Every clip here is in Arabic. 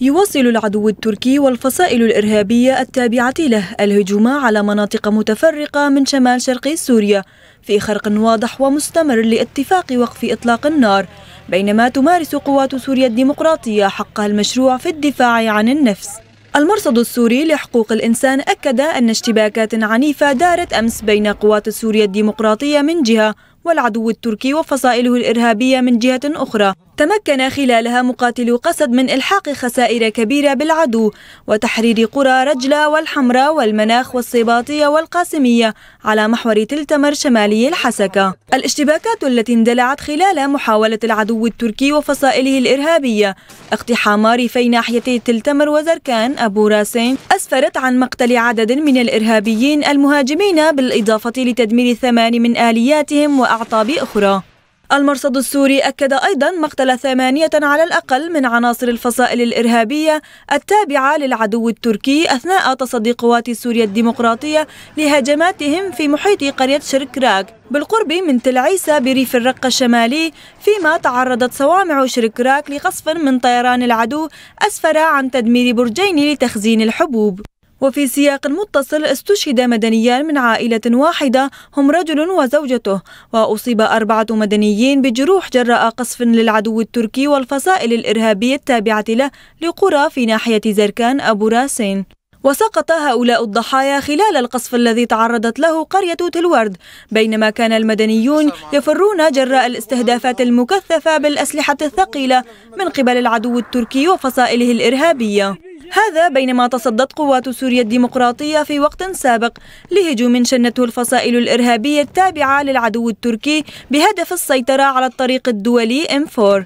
يواصل العدو التركي والفصائل الإرهابية التابعة له الهجوم على مناطق متفرقة من شمال شرق سوريا في خرق واضح ومستمر لاتفاق وقف إطلاق النار بينما تمارس قوات سوريا الديمقراطية حقها المشروع في الدفاع عن النفس المرصد السوري لحقوق الإنسان أكد أن اشتباكات عنيفة دارت أمس بين قوات سوريا الديمقراطية من جهة والعدو التركي وفصائله الإرهابية من جهة أخرى تمكن خلالها مقاتلو قسد من إلحاق خسائر كبيرة بالعدو وتحرير قرى رجلة والحمراء والمناخ والصباطية والقاسمية على محور تلتمر شمالي الحسكة الاشتباكات التي اندلعت خلال محاولة العدو التركي وفصائله الإرهابية اقتحام ريفي ناحيتي تلتمر وزركان أبو راسين أسفرت عن مقتل عدد من الإرهابيين المهاجمين بالإضافة لتدمير ثمان من آلياتهم وأعطاب أخرى المرصد السوري أكد أيضا مقتل ثمانية على الأقل من عناصر الفصائل الإرهابية التابعة للعدو التركي أثناء تصدي قوات سوريا الديمقراطية لهجماتهم في محيط قرية شركراك بالقرب من تل عيسى بريف الرقة الشمالي فيما تعرضت صوامع شركراك لقصف من طيران العدو أسفر عن تدمير برجين لتخزين الحبوب وفي سياق متصل استشهد مدنيان من عائلة واحدة هم رجل وزوجته وأصيب أربعة مدنيين بجروح جراء قصف للعدو التركي والفصائل الإرهابية التابعة له لقرى في ناحية زركان أبو راسين وسقط هؤلاء الضحايا خلال القصف الذي تعرضت له قرية تلورد بينما كان المدنيون يفرون جراء الاستهدافات المكثفة بالأسلحة الثقيلة من قبل العدو التركي وفصائله الإرهابية هذا بينما تصدت قوات سوريا الديمقراطية في وقت سابق لهجوم شنته الفصائل الإرهابية التابعة للعدو التركي بهدف السيطرة على الطريق الدولي M4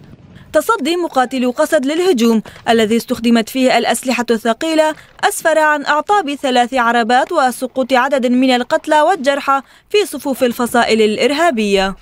تصدي مقاتلو قسد للهجوم الذي استخدمت فيه الأسلحة الثقيلة أسفر عن أعطاب ثلاث عربات وسقوط عدد من القتلى والجرحى في صفوف الفصائل الإرهابية